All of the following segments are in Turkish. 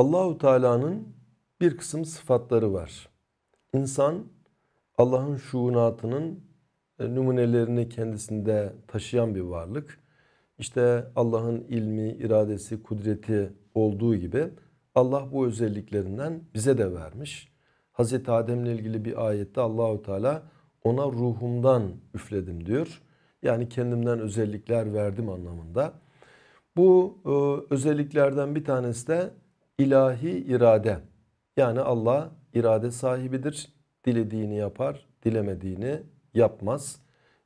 Allahu Teala'nın bir kısım sıfatları var. İnsan Allah'ın şuunatının e, numunelerini kendisinde taşıyan bir varlık. İşte Allah'ın ilmi, iradesi, kudreti olduğu gibi Allah bu özelliklerinden bize de vermiş. Hazreti Adem'le ilgili bir ayette Allahu Teala ona ruhumdan üfledim diyor. Yani kendimden özellikler verdim anlamında. Bu e, özelliklerden bir tanesi de ilahi irade. Yani Allah irade sahibidir. Dilediğini yapar, dilemediğini yapmaz.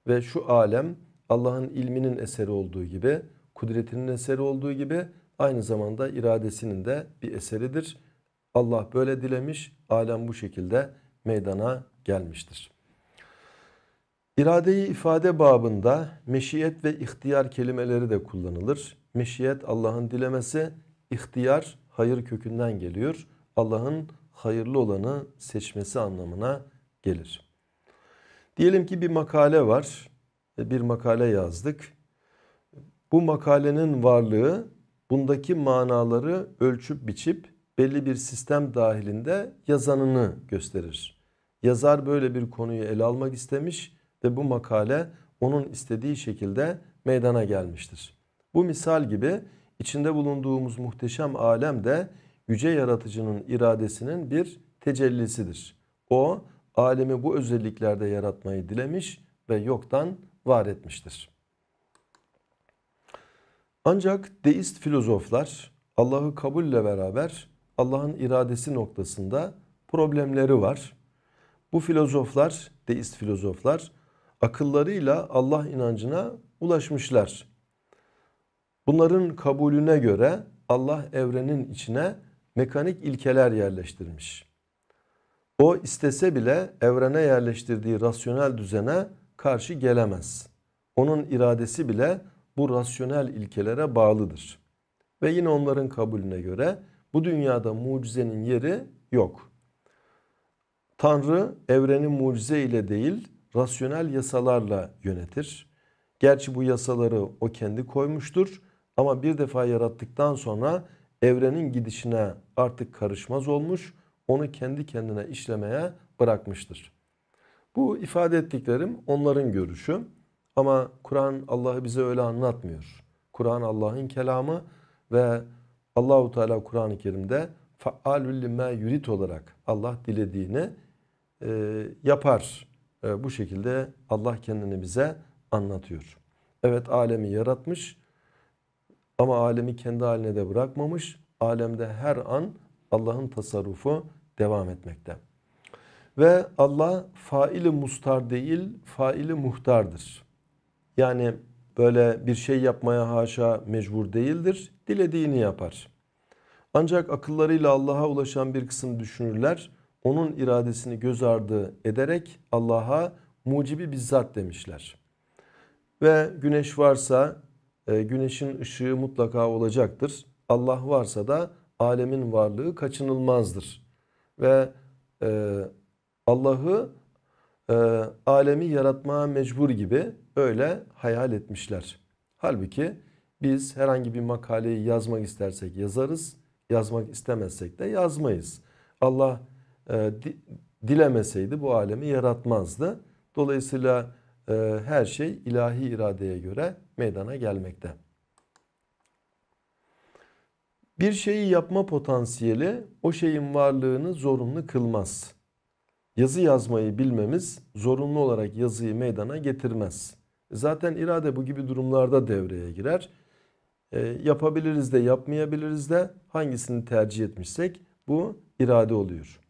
Ve şu alem Allah'ın ilminin eseri olduğu gibi, kudretinin eseri olduğu gibi aynı zamanda iradesinin de bir eseridir. Allah böyle dilemiş, alem bu şekilde meydana gelmiştir. İradeyi ifade babında meşiyet ve ihtiyar kelimeleri de kullanılır. Meşiyet Allah'ın dilemesi, ihtiyar hayır kökünden geliyor. Allah'ın hayırlı olanı seçmesi anlamına gelir. Diyelim ki bir makale var. E, bir makale yazdık. Bu makalenin varlığı bundaki manaları ölçüp biçip belli bir sistem dahilinde yazanını gösterir. Yazar böyle bir konuyu ele almak istemiş ve bu makale onun istediği şekilde meydana gelmiştir. Bu misal gibi İçinde bulunduğumuz muhteşem alem de yüce yaratıcının iradesinin bir tecellisidir. O alemi bu özelliklerde yaratmayı dilemiş ve yoktan var etmiştir. Ancak deist filozoflar Allah'ı kabulle beraber Allah'ın iradesi noktasında problemleri var. Bu filozoflar, deist filozoflar akıllarıyla Allah inancına ulaşmışlar. Bunların kabulüne göre Allah evrenin içine mekanik ilkeler yerleştirmiş. O istese bile evrene yerleştirdiği rasyonel düzene karşı gelemez. Onun iradesi bile bu rasyonel ilkelere bağlıdır. Ve yine onların kabulüne göre bu dünyada mucizenin yeri yok. Tanrı evreni mucize ile değil rasyonel yasalarla yönetir. Gerçi bu yasaları o kendi koymuştur ama bir defa yarattıktan sonra evrenin gidişine artık karışmaz olmuş, onu kendi kendine işlemeye bırakmıştır. Bu ifade ettiklerim onların görüşü ama Kur'an Allah'ı bize öyle anlatmıyor. Kur'an Allah'ın kelamı ve Allahu Teala Kur'an-ı Kerim'de faalül limme yurit olarak Allah dilediğini e, yapar. E, bu şekilde Allah kendini bize anlatıyor. Evet alemi yaratmış ama alemi kendi haline de bırakmamış. Alemde her an Allah'ın tasarrufu devam etmekte. Ve Allah faili mustar değil, faili muhtardır. Yani böyle bir şey yapmaya haşa mecbur değildir. Dilediğini yapar. Ancak akıllarıyla Allah'a ulaşan bir kısım düşünürler. Onun iradesini göz ardı ederek Allah'a mucibi bizzat demişler. Ve güneş varsa ee, güneşin ışığı mutlaka olacaktır. Allah varsa da alemin varlığı kaçınılmazdır. Ve e, Allah'ı e, alemi yaratmaya mecbur gibi öyle hayal etmişler. Halbuki biz herhangi bir makaleyi yazmak istersek yazarız, yazmak istemezsek de yazmayız. Allah e, di, dilemeseydi bu alemi yaratmazdı. Dolayısıyla e, her şey ilahi iradeye göre meydana gelmekte. Bir şeyi yapma potansiyeli o şeyin varlığını zorunlu kılmaz. Yazı yazmayı bilmemiz zorunlu olarak yazıyı meydana getirmez. Zaten irade bu gibi durumlarda devreye girer. E, yapabiliriz de yapmayabiliriz de hangisini tercih etmişsek bu irade oluyor.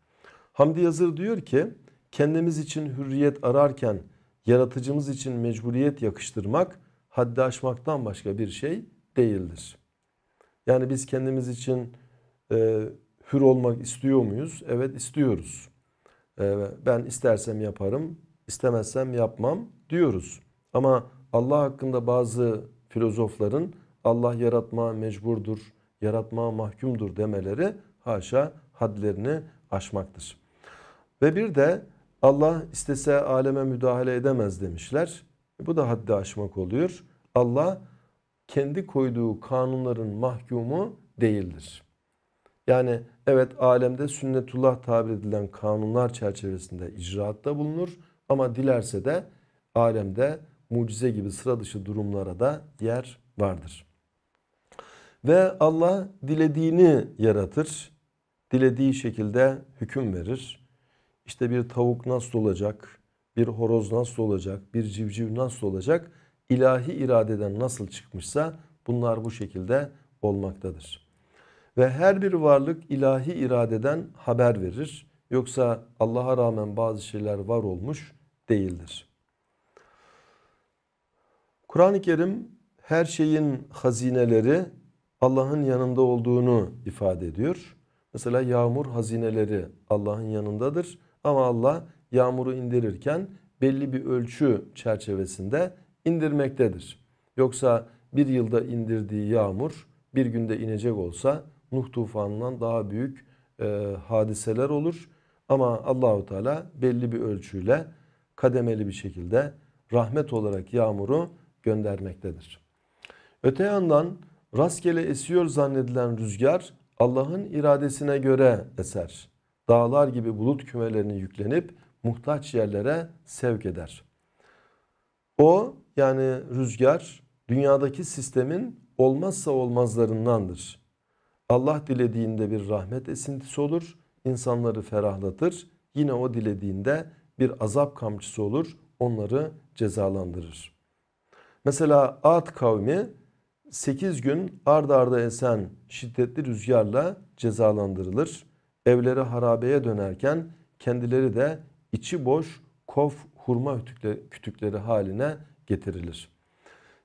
Hamdi Yazır diyor ki kendimiz için hürriyet ararken yaratıcımız için mecburiyet yakıştırmak haddi aşmaktan başka bir şey değildir. Yani biz kendimiz için e, hür olmak istiyor muyuz? Evet istiyoruz. E, ben istersem yaparım, istemezsem yapmam diyoruz. Ama Allah hakkında bazı filozofların Allah yaratma mecburdur, yaratma mahkumdur demeleri haşa hadlerini aşmaktır. Ve bir de Allah istese aleme müdahale edemez demişler. E, bu da haddi aşmak oluyor. Allah kendi koyduğu kanunların mahkumu değildir. Yani evet alemde sünnetullah tabir edilen kanunlar çerçevesinde icraatta bulunur ama dilerse de alemde mucize gibi sıra dışı durumlara da yer vardır. Ve Allah dilediğini yaratır, dilediği şekilde hüküm verir. İşte bir tavuk nasıl olacak, bir horoz nasıl olacak, bir civciv nasıl olacak ilahi iradeden nasıl çıkmışsa bunlar bu şekilde olmaktadır. Ve her bir varlık ilahi iradeden haber verir. Yoksa Allah'a rağmen bazı şeyler var olmuş değildir. Kur'an-ı Kerim her şeyin hazineleri Allah'ın yanında olduğunu ifade ediyor. Mesela yağmur hazineleri Allah'ın yanındadır ama Allah yağmuru indirirken belli bir ölçü çerçevesinde indirmektedir. Yoksa bir yılda indirdiği yağmur bir günde inecek olsa Nuh tufanından daha büyük e, hadiseler olur. Ama Allahu Teala belli bir ölçüyle kademeli bir şekilde rahmet olarak yağmuru göndermektedir. Öte yandan rastgele esiyor zannedilen rüzgar Allah'ın iradesine göre eser dağlar gibi bulut kümelerini yüklenip muhtaç yerlere sevk eder. O yani rüzgar dünyadaki sistemin olmazsa olmazlarındandır. Allah dilediğinde bir rahmet esintisi olur, insanları ferahlatır. Yine o dilediğinde bir azap kamçısı olur, onları cezalandırır. Mesela Ad kavmi 8 gün ard arda esen şiddetli rüzgarla cezalandırılır evleri harabeye dönerken kendileri de içi boş kof hurma kütükleri haline getirilir.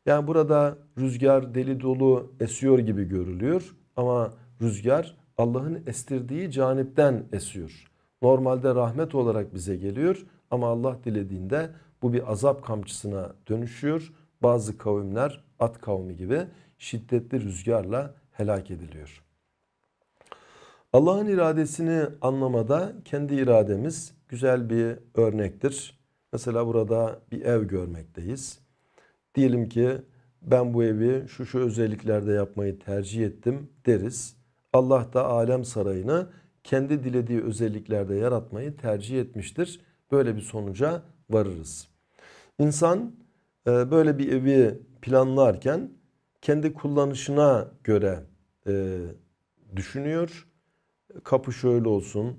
Yani burada rüzgar deli dolu esiyor gibi görülüyor ama rüzgar Allah'ın estirdiği canipten esiyor. Normalde rahmet olarak bize geliyor ama Allah dilediğinde bu bir azap kamçısına dönüşüyor. Bazı kavimler at kavmi gibi şiddetli rüzgarla helak ediliyor. Allah'ın iradesini anlamada kendi irademiz güzel bir örnektir. Mesela burada bir ev görmekteyiz. Diyelim ki ben bu evi şu şu özelliklerde yapmayı tercih ettim deriz. Allah da alem sarayını kendi dilediği özelliklerde yaratmayı tercih etmiştir. Böyle bir sonuca varırız. İnsan e, böyle bir evi planlarken kendi kullanışına göre e, düşünüyor kapı şöyle olsun,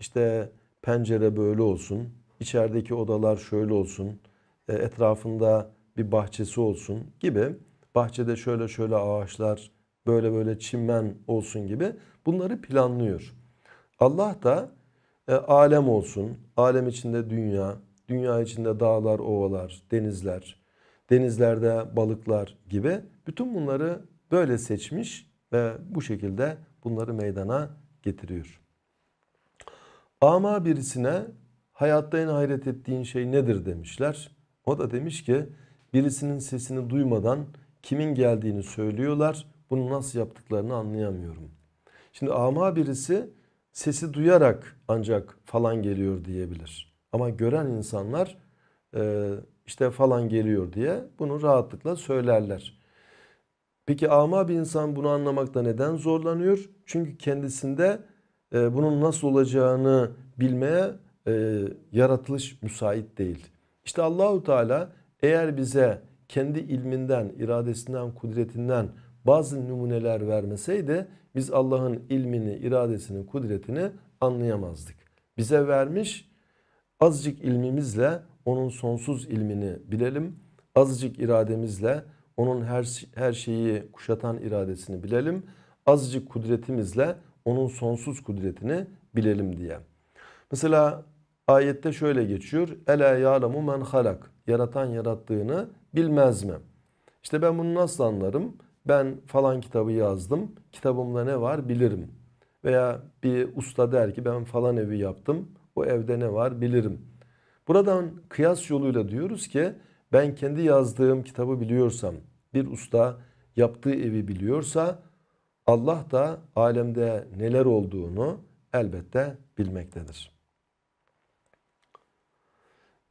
işte pencere böyle olsun, içerideki odalar şöyle olsun, e, etrafında bir bahçesi olsun gibi. Bahçede şöyle şöyle ağaçlar, böyle böyle çimen olsun gibi bunları planlıyor. Allah da e, alem olsun, alem içinde dünya, dünya içinde dağlar, ovalar, denizler, denizlerde balıklar gibi bütün bunları böyle seçmiş ve bu şekilde bunları meydana getiriyor. Ama birisine hayatta en hayret ettiğin şey nedir demişler. O da demiş ki birisinin sesini duymadan kimin geldiğini söylüyorlar. Bunu nasıl yaptıklarını anlayamıyorum. Şimdi ama birisi sesi duyarak ancak falan geliyor diyebilir. Ama gören insanlar işte falan geliyor diye bunu rahatlıkla söylerler. Peki ama bir insan bunu anlamakta neden zorlanıyor? Çünkü kendisinde e, bunun nasıl olacağını bilmeye e, yaratılış müsait değil. İşte Allahu Teala eğer bize kendi ilminden, iradesinden, kudretinden bazı numuneler vermeseydi biz Allah'ın ilmini, iradesini, kudretini anlayamazdık. Bize vermiş azıcık ilmimizle onun sonsuz ilmini bilelim. Azıcık irademizle onun her, her şeyi kuşatan iradesini bilelim. Azıcık kudretimizle onun sonsuz kudretini bilelim diye. Mesela ayette şöyle geçiyor. Ela ya'lemu men halak. Yaratan yarattığını bilmez mi? İşte ben bunu nasıl anlarım? Ben falan kitabı yazdım. Kitabımda ne var bilirim. Veya bir usta der ki ben falan evi yaptım. O evde ne var bilirim. Buradan kıyas yoluyla diyoruz ki ben kendi yazdığım kitabı biliyorsam bir usta yaptığı evi biliyorsa Allah da alemde neler olduğunu elbette bilmektedir.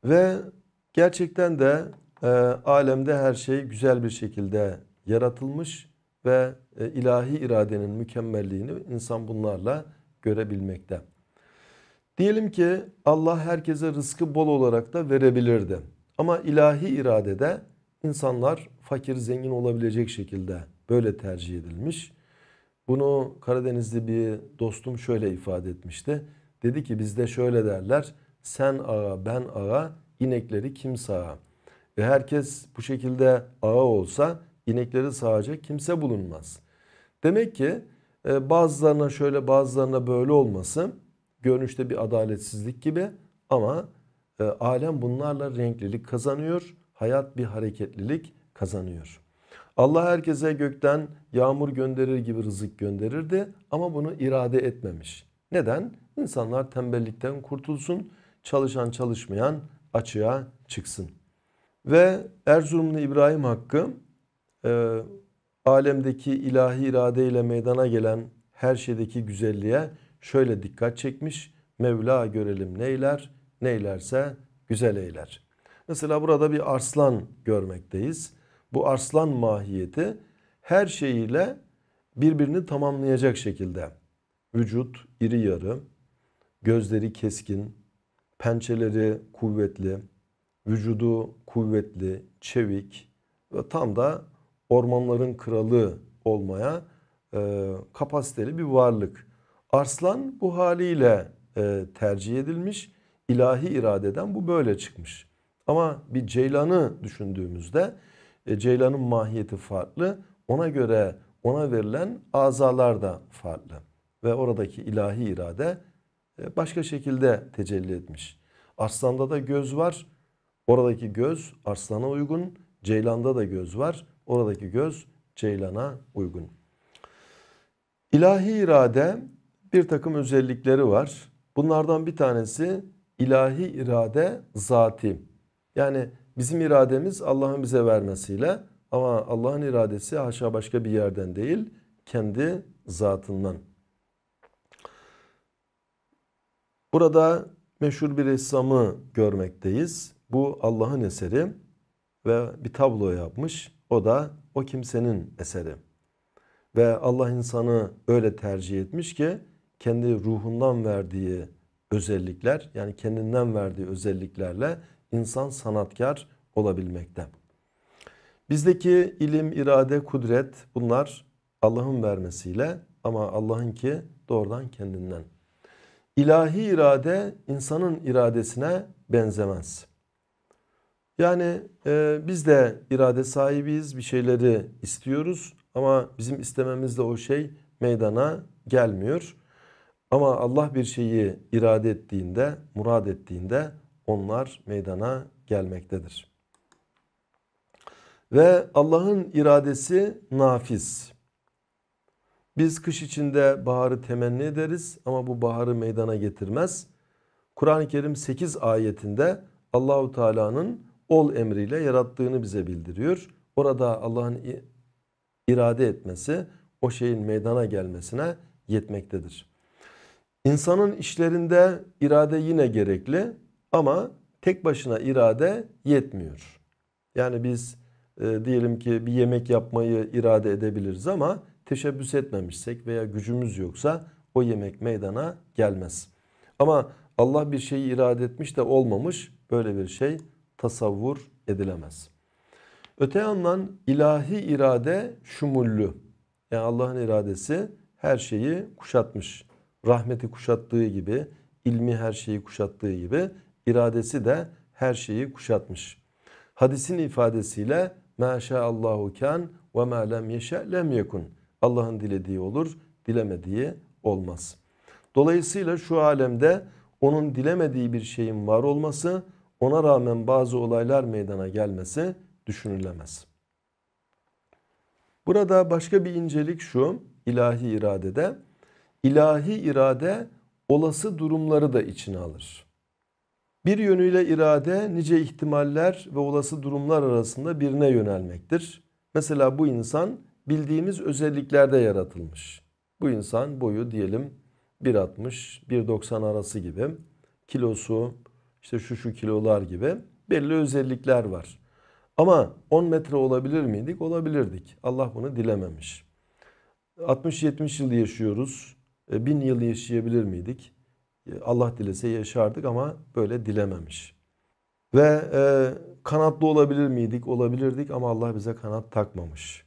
Ve gerçekten de e, alemde her şey güzel bir şekilde yaratılmış ve e, ilahi iradenin mükemmelliğini insan bunlarla görebilmekte. Diyelim ki Allah herkese rızkı bol olarak da verebilirdi. Ama ilahi iradede insanlar fakir zengin olabilecek şekilde böyle tercih edilmiş. Bunu Karadeniz'de bir dostum şöyle ifade etmişti. Dedi ki bizde şöyle derler. Sen ağa ben ağa inekleri kim sağa? E herkes bu şekilde ağa olsa inekleri sağacak kimse bulunmaz. Demek ki e, bazılarına şöyle bazılarına böyle olması görünüşte bir adaletsizlik gibi ama e, alem bunlarla renklilik kazanıyor hayat bir hareketlilik kazanıyor. Allah herkese gökten yağmur gönderir gibi rızık gönderirdi ama bunu irade etmemiş. Neden? İnsanlar tembellikten kurtulsun, çalışan çalışmayan açığa çıksın. Ve Erzurumlu İbrahim Hakkı e, alemdeki ilahi iradeyle meydana gelen her şeydeki güzelliğe şöyle dikkat çekmiş. Mevla görelim neyler, neylerse güzel eyler. Mesela burada bir arslan görmekteyiz. Bu arslan mahiyeti her şeyiyle birbirini tamamlayacak şekilde. Vücut iri yarı, gözleri keskin, pençeleri kuvvetli, vücudu kuvvetli, çevik ve tam da ormanların kralı olmaya e, kapasiteli bir varlık. Arslan bu haliyle e, tercih edilmiş. İlahi iradeden bu böyle çıkmış. Ama bir Ceylan'ı düşündüğümüzde e, Ceylan'ın mahiyeti farklı. Ona göre ona verilen azalar da farklı. Ve oradaki ilahi irade e, başka şekilde tecelli etmiş. Aslanda da göz var. Oradaki göz aslana uygun. Ceylan'da da göz var. Oradaki göz Ceylan'a uygun. İlahi irade bir takım özellikleri var. Bunlardan bir tanesi ilahi irade zati. Yani bizim irademiz Allah'ın bize vermesiyle ama Allah'ın iradesi haşa başka bir yerden değil, kendi zatından. Burada meşhur bir ressamı görmekteyiz. Bu Allah'ın eseri ve bir tablo yapmış. O da o kimsenin eseri. Ve Allah insanı öyle tercih etmiş ki kendi ruhundan verdiği özellikler yani kendinden verdiği özelliklerle insan sanatkar olabilmekte. Bizdeki ilim, irade, kudret bunlar Allah'ın vermesiyle ama Allah'ınki doğrudan kendinden. İlahi irade insanın iradesine benzemez. Yani e, biz de irade sahibiyiz, bir şeyleri istiyoruz ama bizim istememizde o şey meydana gelmiyor. Ama Allah bir şeyi irade ettiğinde, murad ettiğinde onlar meydana gelmektedir. Ve Allah'ın iradesi nafiz. Biz kış içinde baharı temenni ederiz ama bu baharı meydana getirmez. Kur'an-ı Kerim 8 ayetinde Allahu Teala'nın ol emriyle yarattığını bize bildiriyor. Orada Allah'ın irade etmesi o şeyin meydana gelmesine yetmektedir. İnsanın işlerinde irade yine gerekli ama tek başına irade yetmiyor. Yani biz e, diyelim ki bir yemek yapmayı irade edebiliriz ama teşebbüs etmemişsek veya gücümüz yoksa o yemek meydana gelmez. Ama Allah bir şeyi irade etmiş de olmamış böyle bir şey tasavvur edilemez. Öte yandan ilahi irade şumullü. Yani Allah'ın iradesi her şeyi kuşatmış. Rahmeti kuşattığı gibi, ilmi her şeyi kuşattığı gibi iradesi de her şeyi kuşatmış. Hadisin ifadesiyle Allahu kan ve ma lem lem yekun. Allah'ın dilediği olur, dilemediği olmaz. Dolayısıyla şu alemde onun dilemediği bir şeyin var olması, ona rağmen bazı olaylar meydana gelmesi düşünülemez. Burada başka bir incelik şu ilahi iradede. İlahi irade olası durumları da içine alır. Bir yönüyle irade nice ihtimaller ve olası durumlar arasında birine yönelmektir. Mesela bu insan bildiğimiz özelliklerde yaratılmış. Bu insan boyu diyelim 1.60-1.90 arası gibi kilosu işte şu şu kilolar gibi belli özellikler var. Ama 10 metre olabilir miydik? Olabilirdik. Allah bunu dilememiş. 60-70 yıl yaşıyoruz. 1000 e, yıl yaşayabilir miydik? E, Allah dilese yaşardık ama böyle dilememiş. Ve e, kanatlı olabilir miydik? Olabilirdik ama Allah bize kanat takmamış.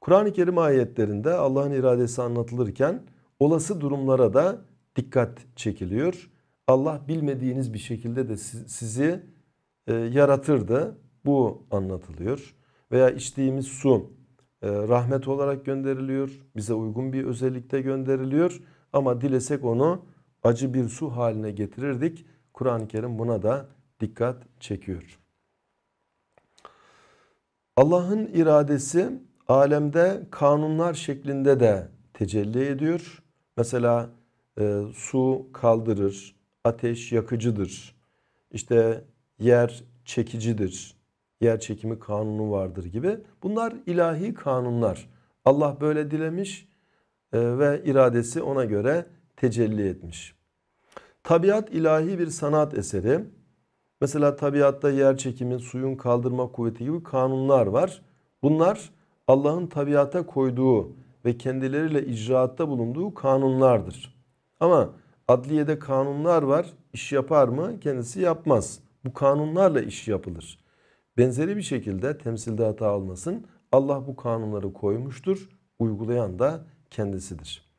Kur'an-ı Kerim ayetlerinde Allah'ın iradesi anlatılırken olası durumlara da dikkat çekiliyor. Allah bilmediğiniz bir şekilde de sizi e, yaratırdı. Bu anlatılıyor. Veya içtiğimiz su e, rahmet olarak gönderiliyor. Bize uygun bir özellikte gönderiliyor. Ama dilesek onu acı bir su haline getirirdik. Kur'an-ı Kerim buna da dikkat çekiyor. Allah'ın iradesi alemde kanunlar şeklinde de tecelli ediyor. Mesela e, su kaldırır, ateş yakıcıdır, işte yer çekicidir, yer çekimi kanunu vardır gibi. Bunlar ilahi kanunlar. Allah böyle dilemiş e, ve iradesi ona göre tecelli etmiş. Tabiat ilahi bir sanat eseri. Mesela tabiatta yer çekimi, suyun kaldırma kuvveti gibi kanunlar var. Bunlar Allah'ın tabiata koyduğu ve kendileriyle icraatta bulunduğu kanunlardır. Ama adliyede kanunlar var. İş yapar mı? Kendisi yapmaz. Bu kanunlarla iş yapılır. Benzeri bir şekilde temsilde hata olmasın. Allah bu kanunları koymuştur. Uygulayan da kendisidir.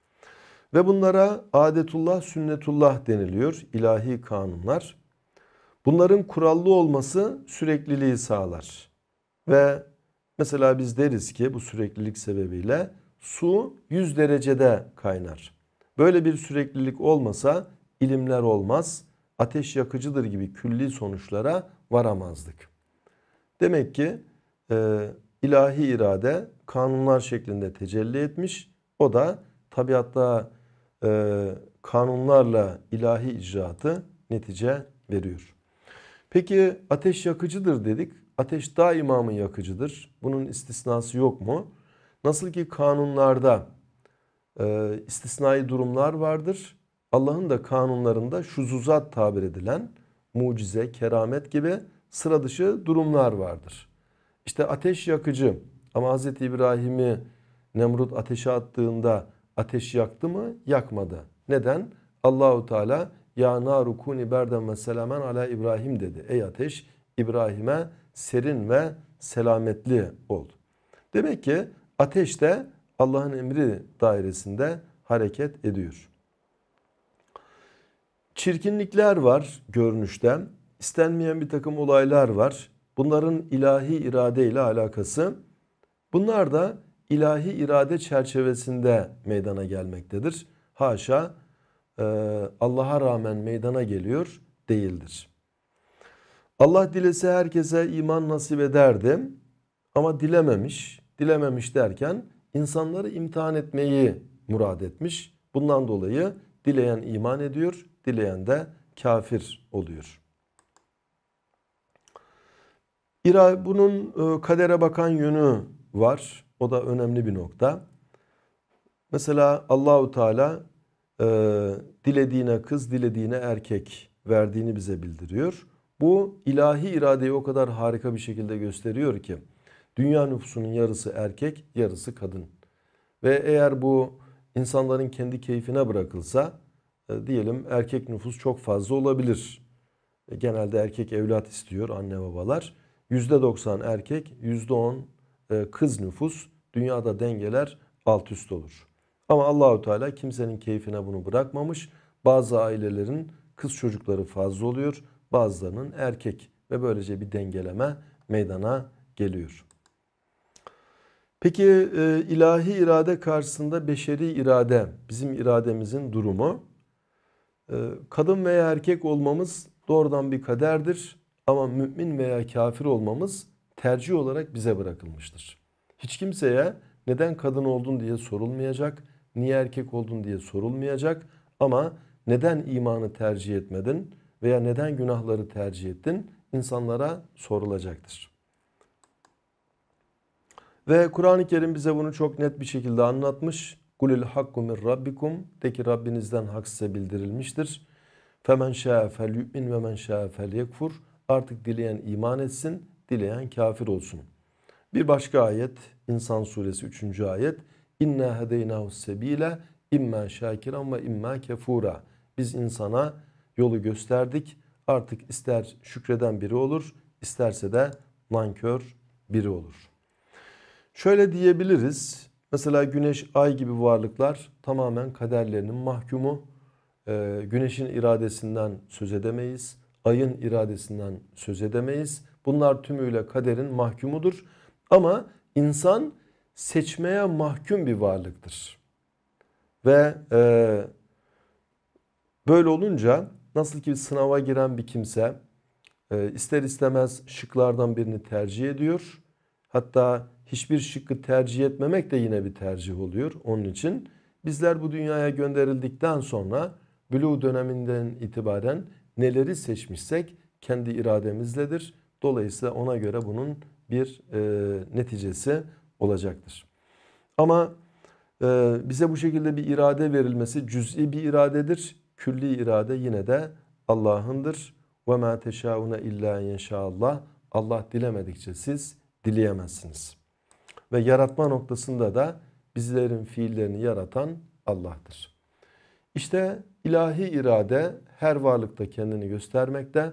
Ve bunlara adetullah, sünnetullah deniliyor. ilahi kanunlar. Bunların kurallı olması sürekliliği sağlar. Ve mesela biz deriz ki bu süreklilik sebebiyle su 100 derecede kaynar. Böyle bir süreklilik olmasa ilimler olmaz. Ateş yakıcıdır gibi külli sonuçlara varamazdık. Demek ki e, ilahi irade kanunlar şeklinde tecelli etmiş. O da tabiatta e, kanunlarla ilahi icraatı netice veriyor. Peki ateş yakıcıdır dedik. Ateş daima mı yakıcıdır? Bunun istisnası yok mu? Nasıl ki kanunlarda e, istisnai durumlar vardır. Allah'ın da kanunlarında şuzuzat tabir edilen mucize, keramet gibi sıra dışı durumlar vardır. İşte ateş yakıcı ama Hz. İbrahim'i Nemrut ateşe attığında ateş yaktı mı? Yakmadı. Neden? Allahu Teala ya naru kuni berden ve selamen ala İbrahim dedi. Ey ateş İbrahim'e serin ve selametli ol. Demek ki ateş de Allah'ın emri dairesinde hareket ediyor. Çirkinlikler var görünüşte. İstenmeyen bir takım olaylar var. Bunların ilahi irade ile alakası. Bunlar da ilahi irade çerçevesinde meydana gelmektedir. Haşa e, Allah'a rağmen meydana geliyor değildir. Allah dilese herkese iman nasip ederdi ama dilememiş. Dilememiş derken insanları imtihan etmeyi murad etmiş. Bundan dolayı dileyen iman ediyor, dileyen de kafir oluyor. Bunun e, kadere bakan yönü var. O da önemli bir nokta. Mesela Allahu Teala e, dilediğine kız, dilediğine erkek verdiğini bize bildiriyor. Bu ilahi iradeyi o kadar harika bir şekilde gösteriyor ki dünya nüfusunun yarısı erkek, yarısı kadın. Ve eğer bu insanların kendi keyfine bırakılsa e, diyelim erkek nüfus çok fazla olabilir. E, genelde erkek evlat istiyor anne babalar. %90 erkek, %10 e, kız nüfus dünyada dengeler alt üst olur. Ama Allahü Teala kimsenin keyfine bunu bırakmamış. Bazı ailelerin kız çocukları fazla oluyor, bazılarının erkek ve böylece bir dengeleme meydana geliyor. Peki e, ilahi irade karşısında beşeri irade, bizim irademizin durumu. E, kadın veya erkek olmamız doğrudan bir kaderdir ama mümin veya kafir olmamız tercih olarak bize bırakılmıştır. Hiç kimseye neden kadın oldun diye sorulmayacak, niye erkek oldun diye sorulmayacak ama neden imanı tercih etmedin veya neden günahları tercih ettin insanlara sorulacaktır. Ve Kur'an-ı Kerim bize bunu çok net bir şekilde anlatmış. Kulil hakku min rabbikum de ki Rabbinizden hak size bildirilmiştir. Femen şa'a fel yu'min ve men şa'a fel yekfur. Artık dileyen iman etsin, dileyen kafir olsun.'' Bir başka ayet İnsan suresi 3. ayet. İnna hedeynahu sebile imma şakiran ve imma kefura. Biz insana yolu gösterdik. Artık ister şükreden biri olur, isterse de nankör biri olur. Şöyle diyebiliriz. Mesela güneş, ay gibi varlıklar tamamen kaderlerinin mahkumu. Ee, güneşin iradesinden söz edemeyiz. Ayın iradesinden söz edemeyiz. Bunlar tümüyle kaderin mahkumudur. Ama insan seçmeye mahkum bir varlıktır. Ve e, böyle olunca nasıl ki bir sınava giren bir kimse e, ister istemez şıklardan birini tercih ediyor. Hatta hiçbir şıkkı tercih etmemek de yine bir tercih oluyor. Onun için bizler bu dünyaya gönderildikten sonra Blue döneminden itibaren neleri seçmişsek kendi irademizledir. Dolayısıyla ona göre bunun bir e, neticesi olacaktır. Ama e, bize bu şekilde bir irade verilmesi cüz'i bir iradedir. Külli irade yine de Allah'ındır. Ve ma teşauna illa inşallah. Allah dilemedikçe siz dileyemezsiniz. Ve yaratma noktasında da bizlerin fiillerini yaratan Allah'tır. İşte ilahi irade her varlıkta kendini göstermekte.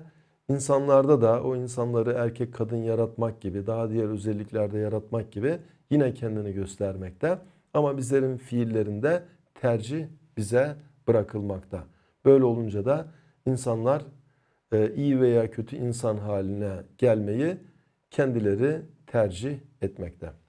İnsanlarda da o insanları erkek kadın yaratmak gibi daha diğer özelliklerde yaratmak gibi yine kendini göstermekte. Ama bizlerin fiillerinde tercih bize bırakılmakta. Böyle olunca da insanlar e, iyi veya kötü insan haline gelmeyi kendileri tercih etmekte.